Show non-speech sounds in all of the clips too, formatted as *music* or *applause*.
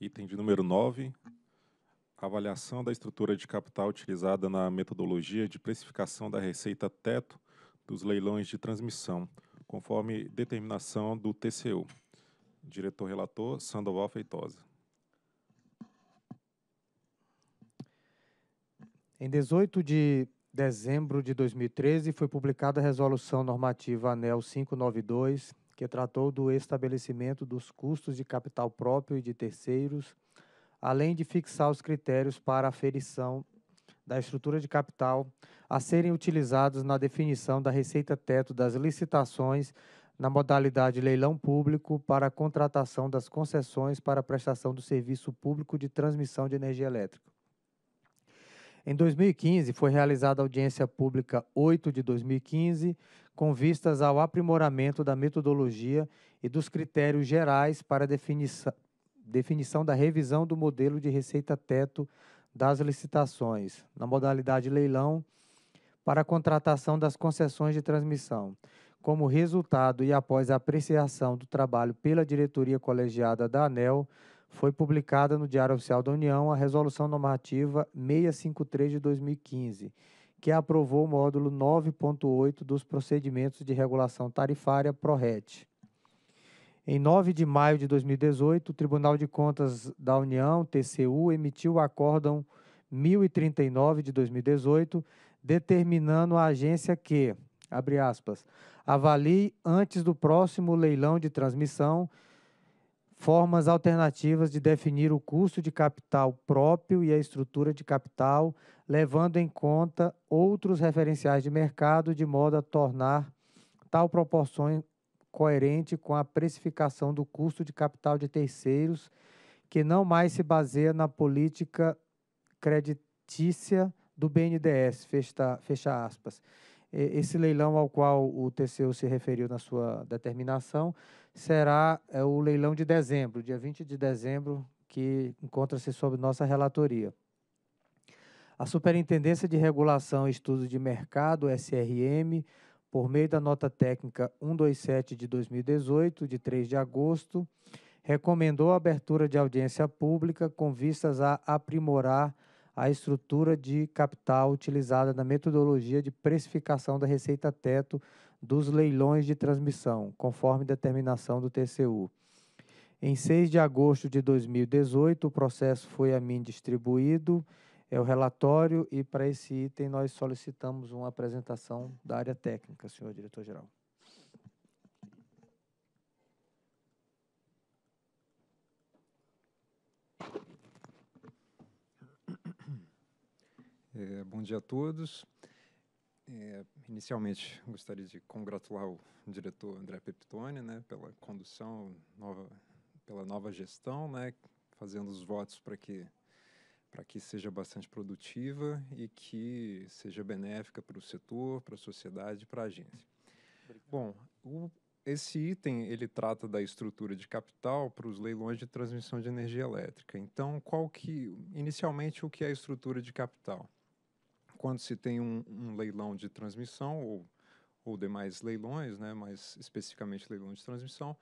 Item de número 9, avaliação da estrutura de capital utilizada na metodologia de precificação da receita teto dos leilões de transmissão, conforme determinação do TCU. Diretor relator Sandoval Feitosa. Em 18 de dezembro de 2013 foi publicada a resolução normativa ANEL 592 que tratou do estabelecimento dos custos de capital próprio e de terceiros, além de fixar os critérios para aferição da estrutura de capital a serem utilizados na definição da receita teto das licitações na modalidade leilão público para a contratação das concessões para a prestação do serviço público de transmissão de energia elétrica. Em 2015, foi realizada a audiência pública 8 de 2015, com vistas ao aprimoramento da metodologia e dos critérios gerais para definição, definição da revisão do modelo de receita-teto das licitações, na modalidade leilão, para a contratação das concessões de transmissão. Como resultado, e após a apreciação do trabalho pela diretoria colegiada da ANEL, foi publicada no Diário Oficial da União a Resolução Normativa 653 de 2015, que aprovou o módulo 9.8 dos procedimentos de regulação tarifária PRORET. Em 9 de maio de 2018, o Tribunal de Contas da União, TCU, emitiu o acórdão 1039 de 2018, determinando à agência que, abre aspas, avalie antes do próximo leilão de transmissão formas alternativas de definir o custo de capital próprio e a estrutura de capital, levando em conta outros referenciais de mercado, de modo a tornar tal proporção coerente com a precificação do custo de capital de terceiros, que não mais se baseia na política creditícia do BNDES, fecha, fecha aspas. Esse leilão ao qual o TCU se referiu na sua determinação será é, o leilão de dezembro, dia 20 de dezembro, que encontra-se sob nossa relatoria. A Superintendência de Regulação e Estudos de Mercado, SRM, por meio da nota técnica 127 de 2018, de 3 de agosto, recomendou a abertura de audiência pública com vistas a aprimorar a estrutura de capital utilizada na metodologia de precificação da receita teto dos leilões de transmissão, conforme determinação do TCU. Em 6 de agosto de 2018, o processo foi a mim distribuído, é o relatório, e para esse item nós solicitamos uma apresentação da área técnica, senhor diretor-geral. É, bom dia a todos. É, Inicialmente, gostaria de congratular o diretor André Peptone, né, pela condução, nova, pela nova gestão, né, fazendo os votos para que, para que seja bastante produtiva e que seja benéfica para o setor, para a sociedade e para a agência. Obrigado. Bom, o, esse item ele trata da estrutura de capital para os leilões de transmissão de energia elétrica. Então, qual que inicialmente o que é a estrutura de capital? quando se tem um, um leilão de transmissão ou, ou demais leilões, né, mas especificamente leilão de transmissão,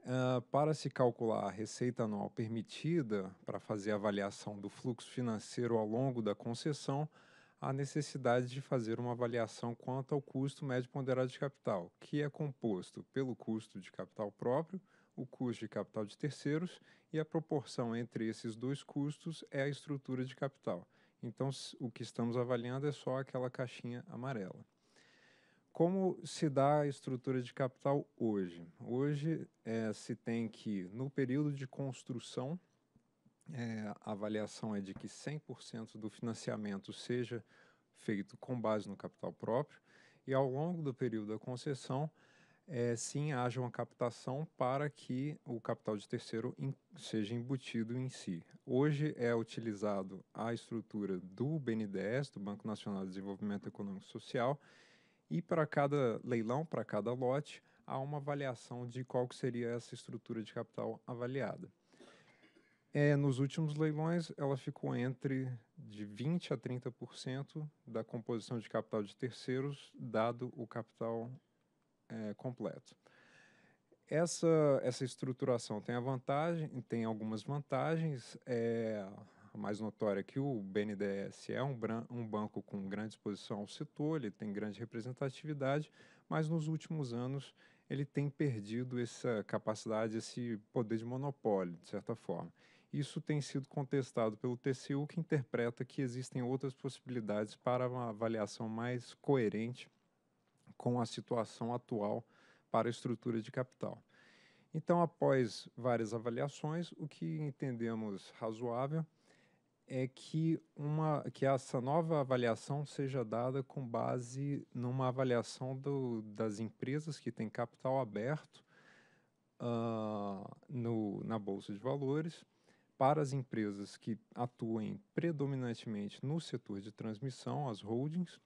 uh, para se calcular a receita anual permitida para fazer a avaliação do fluxo financeiro ao longo da concessão, a necessidade de fazer uma avaliação quanto ao custo médio ponderado de capital, que é composto pelo custo de capital próprio, o custo de capital de terceiros e a proporção entre esses dois custos é a estrutura de capital. Então, o que estamos avaliando é só aquela caixinha amarela. Como se dá a estrutura de capital hoje? Hoje é, se tem que, no período de construção, é, a avaliação é de que 100% do financiamento seja feito com base no capital próprio e, ao longo do período da concessão, é, sim haja uma captação para que o capital de terceiro in, seja embutido em si. Hoje é utilizado a estrutura do BNDES, do Banco Nacional de Desenvolvimento Econômico e Social, e para cada leilão, para cada lote, há uma avaliação de qual que seria essa estrutura de capital avaliada. É, nos últimos leilões, ela ficou entre de 20% a 30% da composição de capital de terceiros, dado o capital é, completo. Essa, essa estruturação tem a vantagem, tem algumas vantagens. É, a mais notória é que o BNDES é um, um banco com grande exposição ao setor, ele tem grande representatividade, mas nos últimos anos ele tem perdido essa capacidade, esse poder de monopólio, de certa forma. Isso tem sido contestado pelo TCU, que interpreta que existem outras possibilidades para uma avaliação mais coerente com a situação atual para a estrutura de capital. Então, após várias avaliações, o que entendemos razoável é que, uma, que essa nova avaliação seja dada com base numa avaliação do, das empresas que têm capital aberto uh, no, na Bolsa de Valores para as empresas que atuem predominantemente no setor de transmissão, as holdings,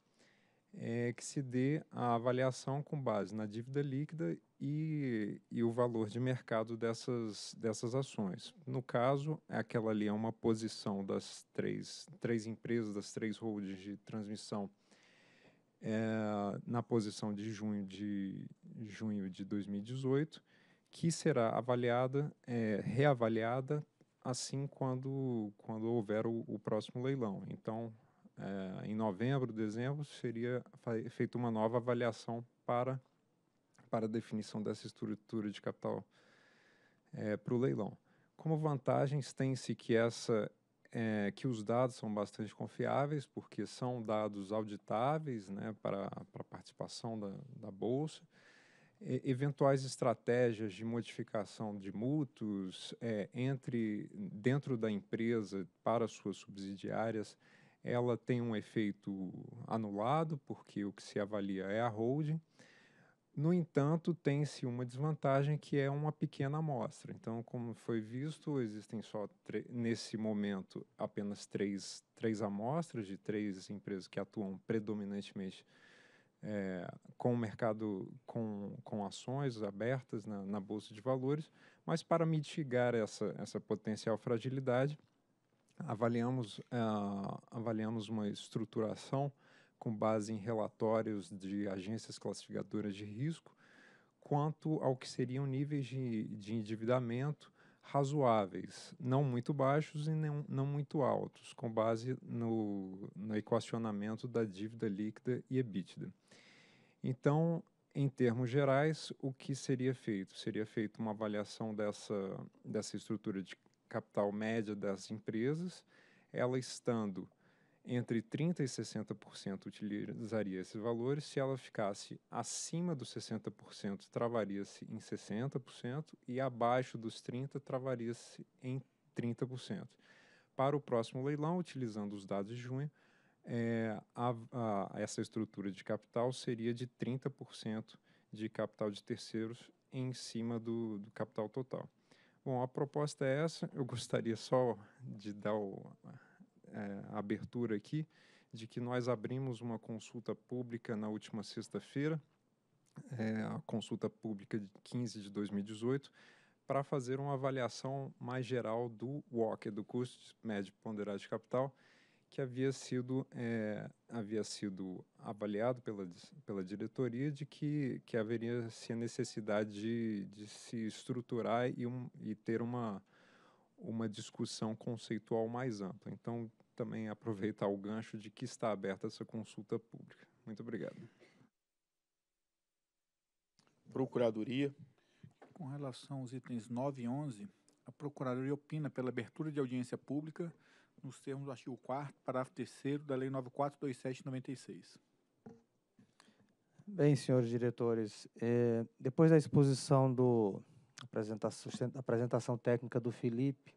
é que se dê a avaliação com base na dívida líquida e, e o valor de mercado dessas, dessas ações. No caso, aquela ali é uma posição das três, três empresas, das três holdings de transmissão é, na posição de junho de, junho de 2018, que será avaliada, é, reavaliada assim quando, quando houver o, o próximo leilão. Então, é, em novembro, dezembro, seria feita uma nova avaliação para, para a definição dessa estrutura de capital é, para o leilão. Como vantagens, tem-se que essa é, que os dados são bastante confiáveis, porque são dados auditáveis né, para, para a participação da, da Bolsa. E, eventuais estratégias de modificação de mútuos é, entre, dentro da empresa para suas subsidiárias ela tem um efeito anulado, porque o que se avalia é a holding. No entanto, tem-se uma desvantagem que é uma pequena amostra. Então, como foi visto, existem só, nesse momento, apenas três, três amostras de três empresas que atuam predominantemente é, com o mercado, com, com ações abertas na, na Bolsa de Valores, mas para mitigar essa, essa potencial fragilidade, avaliamos, uh, avaliamos uma estruturação com base em relatórios de agências classificadoras de risco quanto ao que seriam níveis de, de endividamento razoáveis, não muito baixos e não, não muito altos, com base no, no equacionamento da dívida líquida e EBITDA. Então, em termos gerais, o que seria feito? Seria feita uma avaliação dessa, dessa estrutura de, capital média das empresas, ela estando entre 30% e 60% utilizaria esses valores, se ela ficasse acima dos 60%, travaria-se em 60%, e abaixo dos 30%, travaria-se em 30%. Para o próximo leilão, utilizando os dados de junho, é, a, a, essa estrutura de capital seria de 30% de capital de terceiros em cima do, do capital total. Bom, a proposta é essa. Eu gostaria só de dar é, a abertura aqui de que nós abrimos uma consulta pública na última sexta-feira, é, a consulta pública de 15 de 2018, para fazer uma avaliação mais geral do WOC, é do custo médio ponderado de capital, que havia sido, é, havia sido avaliado pela, pela diretoria de que, que haveria se a necessidade de, de se estruturar e, um, e ter uma, uma discussão conceitual mais ampla. Então, também aproveitar o gancho de que está aberta essa consulta pública. Muito obrigado. Procuradoria. Com relação aos itens 9 e 11, a Procuradoria opina pela abertura de audiência pública nos termos do artigo 4 parágrafo 3 da Lei 9.427/96. Bem, senhores diretores, é, depois da exposição do apresentação, apresentação técnica do Felipe,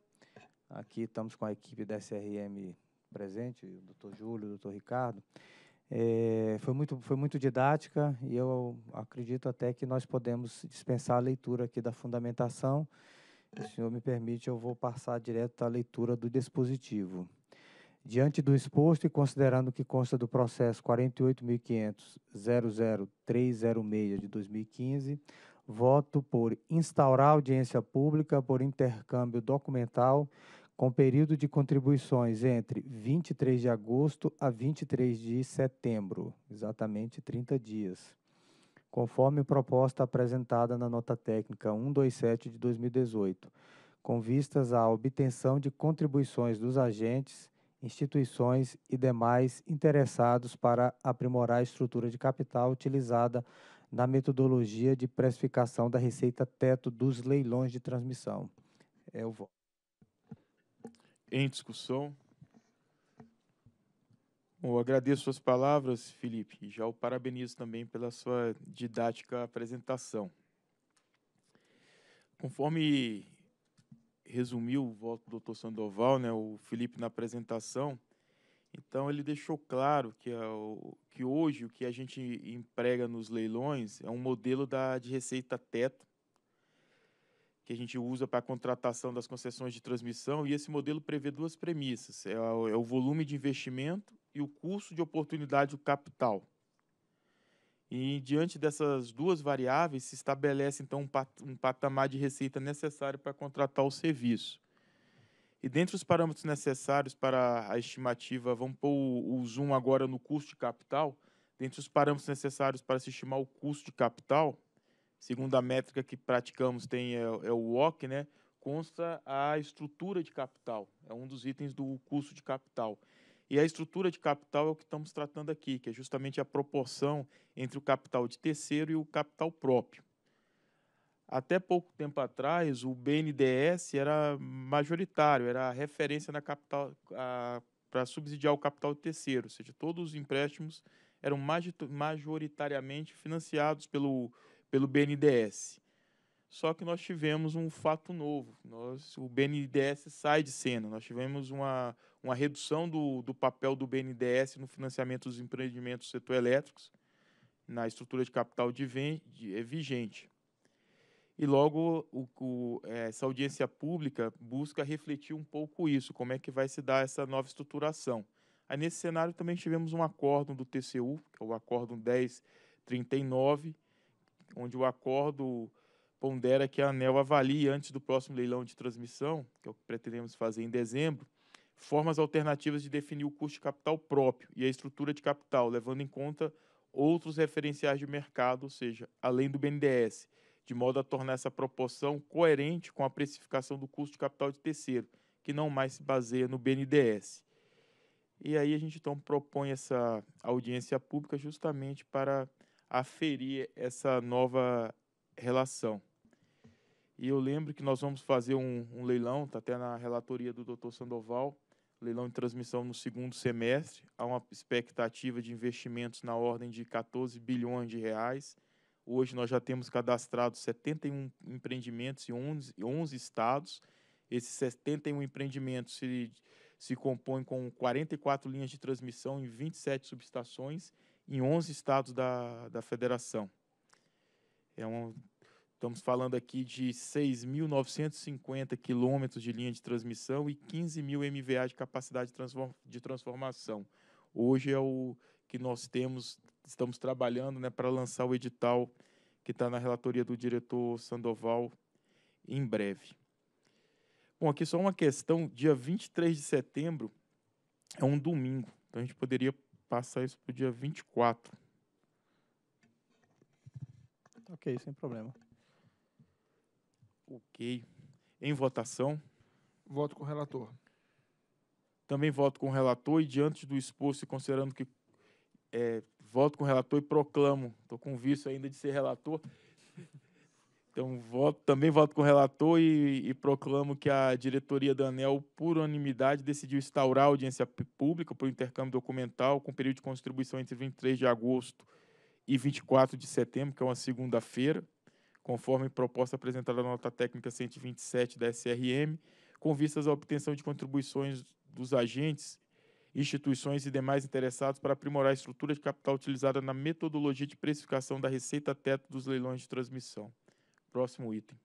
aqui estamos com a equipe da SRM presente, o doutor Júlio, o doutor Ricardo, é, foi, muito, foi muito didática e eu acredito até que nós podemos dispensar a leitura aqui da fundamentação, o senhor me permite, eu vou passar direto à leitura do dispositivo. Diante do exposto e considerando que consta do processo 48.500.00306 de 2015, voto por instaurar audiência pública por intercâmbio documental com período de contribuições entre 23 de agosto a 23 de setembro, exatamente 30 dias conforme proposta apresentada na nota técnica 127 de 2018, com vistas à obtenção de contribuições dos agentes, instituições e demais interessados para aprimorar a estrutura de capital utilizada na metodologia de precificação da receita teto dos leilões de transmissão. É o voto. Em discussão. Eu agradeço suas palavras, Felipe, e já o parabenizo também pela sua didática apresentação. Conforme resumiu o voto do Dr. Sandoval, né, o Felipe na apresentação, então ele deixou claro que, é que hoje o que a gente emprega nos leilões é um modelo da, de receita teto que a gente usa para a contratação das concessões de transmissão, e esse modelo prevê duas premissas: é, o é volume de investimento e o custo de oportunidade capital. E diante dessas duas variáveis se estabelece então um, um patamar de receita necessário para contratar o serviço. E dentre os parâmetros necessários para a estimativa, vamos pôr o zoom agora no custo de capital. Dentre os parâmetros necessários para se estimar o custo de capital, segundo a métrica que praticamos tem é, é o WOC, né? Consta a estrutura de capital, é um dos itens do custo de capital. E a estrutura de capital é o que estamos tratando aqui, que é justamente a proporção entre o capital de terceiro e o capital próprio. Até pouco tempo atrás, o BNDES era majoritário, era a referência para subsidiar o capital de terceiro, ou seja, todos os empréstimos eram majoritariamente financiados pelo, pelo BNDES. Só que nós tivemos um fato novo. Nós, o BNDES sai de cena. Nós tivemos uma, uma redução do, do papel do BNDES no financiamento dos empreendimentos do setor elétricos na estrutura de capital de, de é, vigente. E logo o, o, eh, essa audiência pública busca refletir um pouco isso, como é que vai se dar essa nova estruturação. Aí nesse cenário também tivemos um acórdão do TCU, que é o acórdão 1039, onde o acordo pondera que a ANEL avalie antes do próximo leilão de transmissão, que é o que pretendemos fazer em dezembro, formas alternativas de definir o custo de capital próprio e a estrutura de capital, levando em conta outros referenciais de mercado, ou seja, além do BNDES, de modo a tornar essa proporção coerente com a precificação do custo de capital de terceiro, que não mais se baseia no BNDES. E aí a gente então propõe essa audiência pública justamente para aferir essa nova relação. E eu lembro que nós vamos fazer um, um leilão, está até na relatoria do Dr. Sandoval, leilão de transmissão no segundo semestre. Há uma expectativa de investimentos na ordem de 14 bilhões de reais. Hoje nós já temos cadastrados 71 empreendimentos em 11, 11 estados. Esses 71 empreendimentos se, se compõem com 44 linhas de transmissão em 27 subestações em 11 estados da, da federação. É um Estamos falando aqui de 6.950 quilômetros de linha de transmissão e 15.000 mil MVA de capacidade de transformação. Hoje é o que nós temos, estamos trabalhando né, para lançar o edital que está na relatoria do diretor Sandoval em breve. Bom, aqui só uma questão: dia 23 de setembro é um domingo, então a gente poderia passar isso para o dia 24. Ok, sem problema. Ok. Em votação. Voto com o relator. Também voto com o relator e, diante do exposto e considerando que é, voto com o relator e proclamo, estou com vício ainda de ser relator, *laughs* então voto, também voto com o relator e, e proclamo que a diretoria da ANEL, por unanimidade, decidiu instaurar a audiência pública por intercâmbio documental com período de contribuição entre 23 de agosto e 24 de setembro, que é uma segunda-feira, conforme proposta apresentada na nota técnica 127 da SRM, com vistas à obtenção de contribuições dos agentes, instituições e demais interessados para aprimorar a estrutura de capital utilizada na metodologia de precificação da receita teto dos leilões de transmissão. Próximo item.